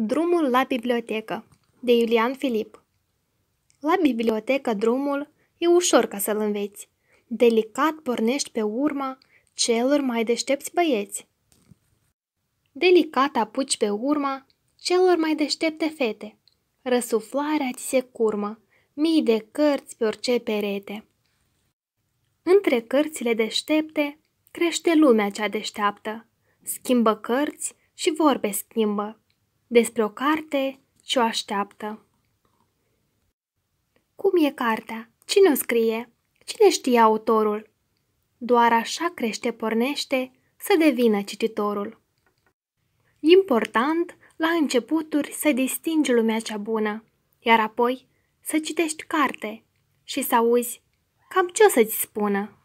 Drumul la bibliotecă de Iulian Filip La bibliotecă drumul e ușor ca să-l înveți. Delicat pornești pe urma celor mai deștepți băieți. Delicat apuci pe urma celor mai deștepte fete. Răsuflarea ți se curmă, mii de cărți pe orice perete. Între cărțile deștepte crește lumea cea deșteaptă. Schimbă cărți și vorbe schimbă despre o carte ce o așteaptă. Cum e cartea? Cine o scrie? Cine știe autorul? Doar așa crește pornește să devină cititorul. Important, la începuturi, să distingi lumea cea bună, iar apoi să citești carte și să auzi cam ce o să-ți spună.